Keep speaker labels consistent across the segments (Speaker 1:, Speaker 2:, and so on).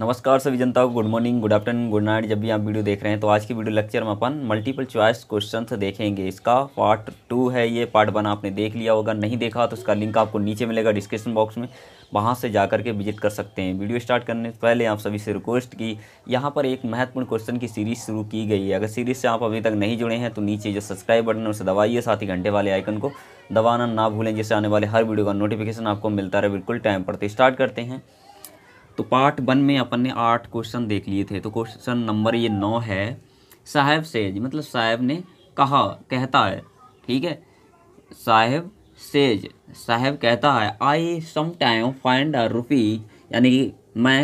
Speaker 1: नमस्कार सभी जनता को good morning good afternoon good night जब भी आप वीडियो देख रहे हैं तो आज की वीडियो लेक्चर में अपन मल्टीपल चॉइस क्वेश्चन देखेंगे इसका पार्ट टू है ये पार्ट वन आपने देख लिया होगा नहीं देखा तो इसका लिंक आपको नीचे मिलेगा डिस्क्रिप्शन बॉक्स में वहाँ से जाकर के विजिट कर सकते हैं वीडियो स्टार्ट करने से पहले आप सभी से रिक्वेस्ट की यहाँ पर एक महत्वपूर्ण क्वेश्चन की सीरीज़ शुरू की गई है अगर सीरीज़ से आप अभी तक नहीं जुड़े हैं तो नीचे जो सब्सक्राइब बटन है उसे दबाइए साथ ही घंटे वाले आइकन को दबाना ना भूलें जिससे आने वाले हर वीडियो का नोटिफिकेशन आपको मिलता रहे बिल्कुल टाइम पर तो स्टार्ट करते हैं तो पार्ट वन में अपन ने आठ क्वेश्चन देख लिए थे तो क्वेश्चन नंबर ये नौ है साहेब सेज मतलब साहेब ने कहा कहता है ठीक है साहेब सेज साहेब कहता है आई समाइम फाइंड अ रुपी यानी कि मैं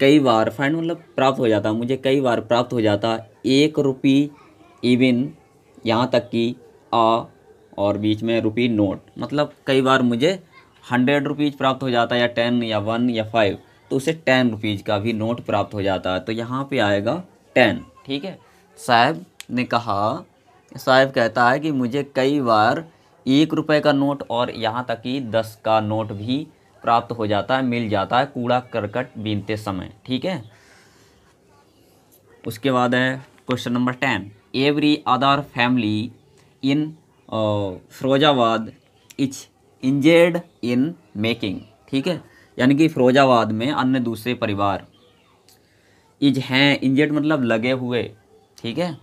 Speaker 1: कई बार फाइंड मतलब प्राप्त हो जाता मुझे कई बार प्राप्त हो जाता एक रुपी इविन यहाँ तक कि आ और बीच में रुपी नोट मतलब कई बार मुझे हंड्रेड रुपीज़ प्राप्त हो जाता है या टेन या वन या फाइव तो उसे टेन रुपीज़ का भी नोट प्राप्त हो जाता है तो यहाँ पे आएगा टेन ठीक है साहब ने कहा साहब कहता है कि मुझे कई बार एक रुपये का नोट और यहाँ तक कि दस का नोट भी प्राप्त हो जाता है मिल जाता है कूड़ा करकट बीनते समय ठीक है उसके बाद है question number ten every other family in Firozabad is engaged in making ठीक है यानी कि फिरोजाबाद में अन्य दूसरे परिवार इज हैं इंजेड मतलब लगे हुए ठीक है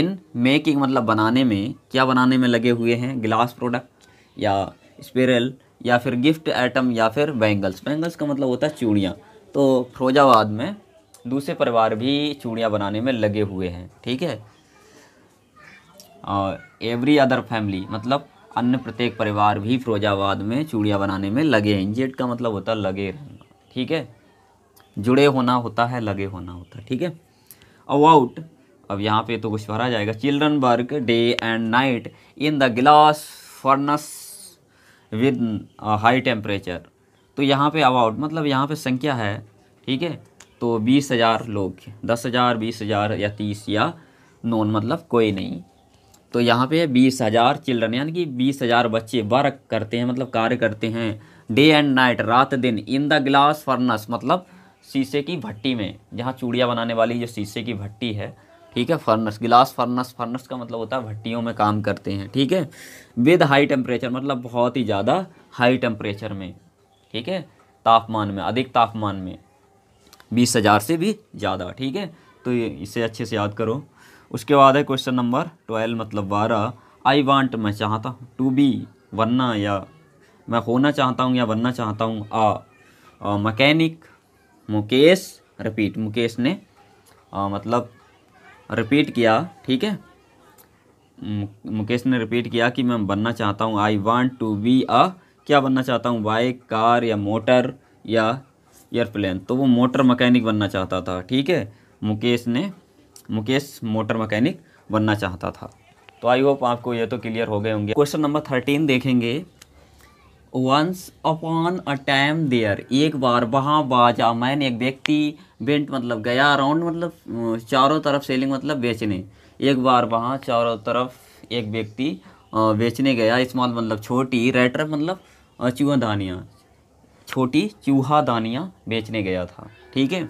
Speaker 1: इन मेकिंग मतलब बनाने में क्या बनाने में लगे हुए हैं ग्लास प्रोडक्ट या स्पेरल या फिर गिफ्ट आइटम या फिर बैंगल्स बैंगल्स का मतलब होता है चूड़ियाँ तो फिरोजाबाद में दूसरे परिवार भी चूड़ियाँ बनाने में लगे हुए हैं ठीक है और एवरी अदर फैमिली मतलब अन्य प्रत्येक परिवार भी फिरोजाबाद में चूड़ियाँ बनाने में लगे हैं इंजेट का मतलब होता है लगे रहना ठीक है जुड़े होना होता है लगे होना होता है ठीक है अवाउट अब यहाँ पे तो कुछ भरा जाएगा children work day and night in the glass furnace with high temperature तो यहाँ पे अवाउट मतलब यहाँ पे संख्या है ठीक है तो बीस हज़ार लोग दस हज़ार बीस हज़ार या तीस या नॉन मतलब कोई नहीं तो यहाँ पे बीस हज़ार चिल्ड्रन यानी कि बीस हज़ार बच्चे वर्क करते हैं मतलब कार्य करते हैं डे एंड नाइट रात दिन इन द ग्लास फर्नस मतलब शीशे की भट्टी में जहाँ चूड़िया बनाने वाली जो शीशे की भट्टी है ठीक है फर्नस गिलास फर्नस फर्नस का मतलब होता है भट्टियों में काम करते हैं ठीक है विद हाई टेम्परेचर मतलब बहुत ही ज़्यादा हाई टेम्परेचर में ठीक है तापमान में अधिक तापमान में बीस हज़ार से भी ज़्यादा ठीक है तो इसे अच्छे से याद करो उसके बाद है क्वेश्चन नंबर ट्वेल्व मतलब बारह आई वांट मैं चाहता हूँ टू बी वरना या मैं होना चाहता हूँ या बनना चाहता हूँ a mechanic Mukesh repeat Mukesh ने आ, मतलब रिपीट किया ठीक है मुकेश ने रिपीट किया कि मैं बनना चाहता हूँ I want to be a क्या बनना चाहता हूँ बाइक कार या मोटर या एयरप्लेन तो वो मोटर मकैनिक बनना चाहता था ठीक है मुकेश ने मुकेश मोटर मैकेनिक बनना चाहता था तो आई होप आपको ये तो क्लियर हो गए होंगे क्वेश्चन नंबर थर्टीन देखेंगे once upon a time there एक बार वहाँ बाजा मैंने एक व्यक्ति बेंट मतलब गया अराउंड मतलब चारों तरफ सेलिंग मतलब बेचने एक बार वहाँ चारों तरफ एक व्यक्ति बेचने गया स्मॉल मतलब छोटी रेटर मतलब चूहा दानियाँ छोटी चूहा दानियाँ बेचने गया था ठीक है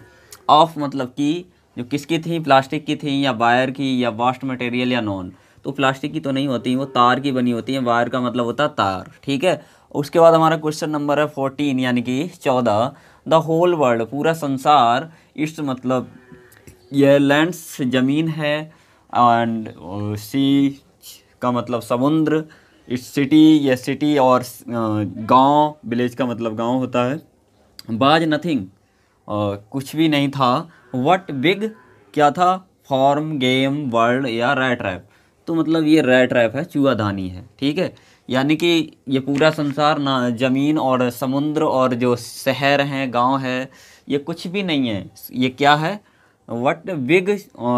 Speaker 1: ऑफ मतलब कि जो किसकी थी प्लास्टिक की थी या वायर की या वास्ट मटेरियल या नॉन तो प्लास्टिक की तो नहीं होती वो तार की बनी होती है वायर का मतलब होता है तार ठीक है उसके बाद हमारा क्वेश्चन नंबर है फोर्टीन यानी कि चौदह द होल वर्ल्ड पूरा संसार इस मतलब यह लैंड ज़मीन है एंड सी uh, का मतलब समुद्र इस सिटी या सिटी और uh, गांव विलेज का मतलब गांव होता है बाज नथिंग uh, कुछ भी नहीं था वट बिग क्या था फॉर्म गेम वर्ल्ड या रैट रैप तो मतलब ये रैट रैप है चूहादानी है ठीक है यानी कि ये पूरा संसार ना ज़मीन और समुद्र और जो शहर हैं गांव है ये कुछ भी नहीं है ये क्या है वट बिग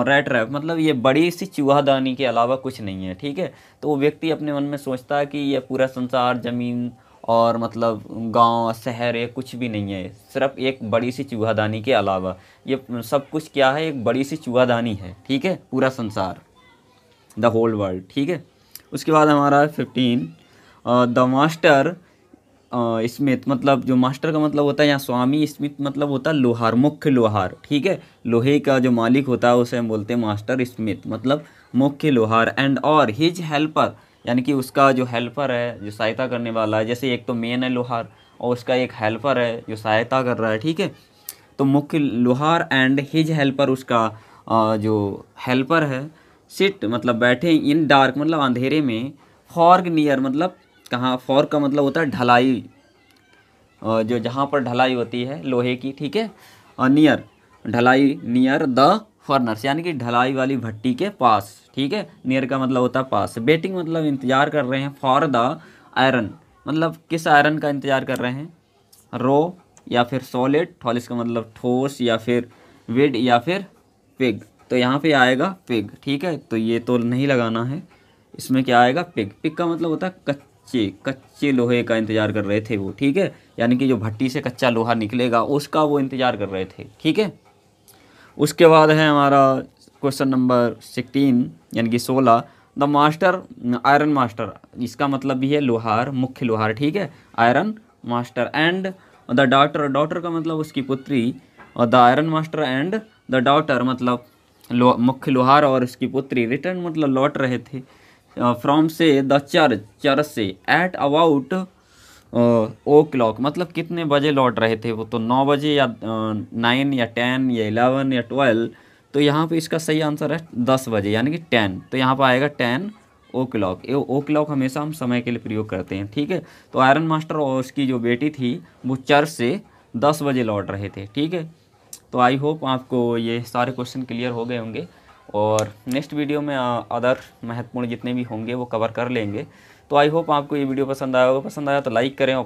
Speaker 1: रेट रैप मतलब ये बड़ी सी चूहादानी के अलावा कुछ नहीं है ठीक है तो वो व्यक्ति अपने मन में सोचता है कि ये पूरा संसार ज़मीन और मतलब गांव शहर ये कुछ भी नहीं है सिर्फ एक बड़ी सी चूहादानी के अलावा ये सब कुछ क्या है एक बड़ी सी चूहादानी है ठीक है पूरा संसार द होल वर्ल्ड ठीक है उसके बाद हमारा फिफ्टीन द मास्टर स्मिथ मतलब जो मास्टर का मतलब होता है यहाँ स्वामी स्मिथ मतलब होता है लोहार मुख्य लोहार ठीक है लोहे का जो मालिक होता है उसे हम बोलते हैं मास्टर स्मिथ मतलब मुख्य लोहार एंड और हिज हेल्पर यानी कि उसका जो हेल्पर है जो सहायता करने वाला है जैसे एक तो मेन है लोहार और उसका एक हेल्पर है जो सहायता कर रहा है ठीक है तो मुख्य लोहार एंड हिज हेल्पर उसका जो हेल्पर है सिट मतलब बैठे इन डार्क मतलब अंधेरे में फॉर्ग नियर मतलब कहाँ फॉर्ग का मतलब होता है ढलाई जो जहाँ पर ढलाई होती है लोहे की ठीक है और नियर ढलाई नियर द फर्नर्स यानी कि ढलाई वाली भट्टी के पास ठीक है नियर का मतलब होता है पास बेटिंग मतलब इंतजार कर रहे हैं फॉर द आयरन मतलब किस आयरन का इंतजार कर रहे हैं रो या फिर सॉलिड ठॉलिस का मतलब ठोस या फिर विड या फिर पिग तो यहाँ पे आएगा पिग ठीक है तो ये तो नहीं लगाना है इसमें क्या आएगा पिग पिग का मतलब होता है कच्चे कच्चे लोहे का इंतजार कर रहे थे वो ठीक है यानी कि जो भट्टी से कच्चा लोहा निकलेगा उसका वो इंतजार कर रहे थे ठीक है उसके बाद है हमारा क्वेश्चन नंबर सिक्सटीन यानी कि सोलह द मास्टर आयरन मास्टर इसका मतलब भी है लोहार मुख्य लोहार ठीक है iron master and the daughter daughter का मतलब उसकी पुत्री और the iron master and the daughter मतलब लो मुख्य लोहार और उसकी पुत्री रिटर्न मतलब लौट रहे थे फ्रॉम से द चर्च चर्च से एट अबाउट ओ क्लॉक मतलब कितने बजे लौट रहे थे वो तो नौ बजे या नाइन या टेन या इलेवन या ट्वेल्व तो यहाँ पे इसका सही आंसर है दस बजे यानी कि टेन तो यहाँ पर आएगा टेन ओ क्लॉक ये ओ क्लॉक हमेशा हम समय के लिए प्रयोग करते हैं ठीक है तो आयरन मास्टर और उसकी जो बेटी थी वो चर्च से दस बजे लौट रहे थे ठीक है तो आई होप आपको ये सारे क्वेश्चन क्लियर हो गए होंगे और नेक्स्ट वीडियो में अदर महत्वपूर्ण जितने भी होंगे वो कवर कर लेंगे तो आई होप आपको ये वीडियो पसंद आया होगा पसंद आया तो लाइक करें